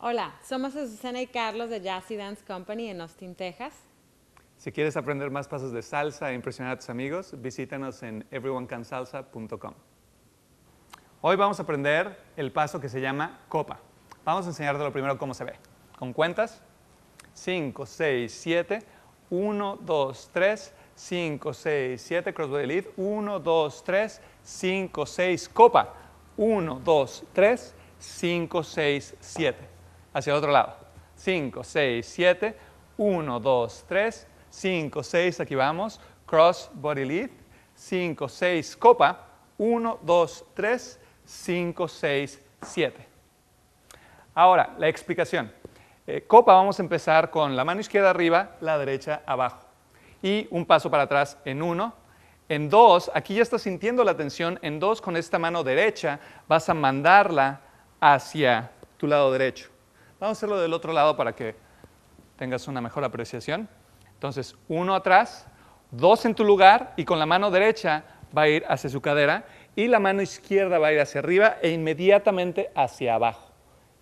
Hola, somos Susana y Carlos de Jazzy Dance Company en Austin, Texas. Si quieres aprender más pasos de salsa e impresionar a tus amigos, visítanos en everyonecansalsa.com. Hoy vamos a aprender el paso que se llama copa. Vamos a enseñarte lo primero cómo se ve. Con cuentas, 5, 6, 7, 1, 2, 3, 5, 6, 7, crossbody lead, 1, 2, 3, 5, 6, copa, 1, 2, 3, 5, 6, 7 hacia el otro lado. 5, 6, 7, 1, 2, 3, 5, 6, aquí vamos, cross body lead, 5, 6, copa, 1, 2, 3, 5, 6, 7. Ahora, la explicación. Eh, copa vamos a empezar con la mano izquierda arriba, la derecha abajo. Y un paso para atrás en 1, en 2, aquí ya estás sintiendo la tensión, en 2 con esta mano derecha vas a mandarla hacia tu lado derecho. Vamos a hacerlo del otro lado para que tengas una mejor apreciación. Entonces, uno atrás, dos en tu lugar y con la mano derecha va a ir hacia su cadera y la mano izquierda va a ir hacia arriba e inmediatamente hacia abajo.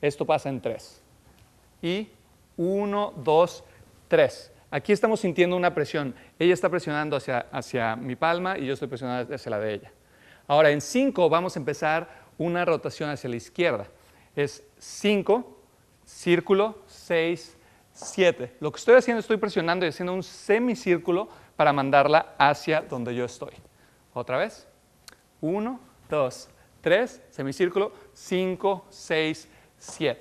Esto pasa en tres. Y uno, dos, tres. Aquí estamos sintiendo una presión. Ella está presionando hacia, hacia mi palma y yo estoy presionando hacia la de ella. Ahora, en cinco vamos a empezar una rotación hacia la izquierda. Es cinco, círculo, 6, 7. Lo que estoy haciendo, estoy presionando y haciendo un semicírculo para mandarla hacia donde yo estoy. Otra vez. 1, 2, 3, semicírculo, 5, 6, 7.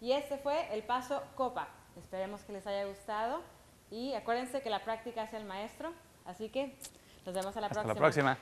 Y este fue el paso copa. Esperemos que les haya gustado y acuérdense que la práctica es el maestro, así que nos vemos a La próxima.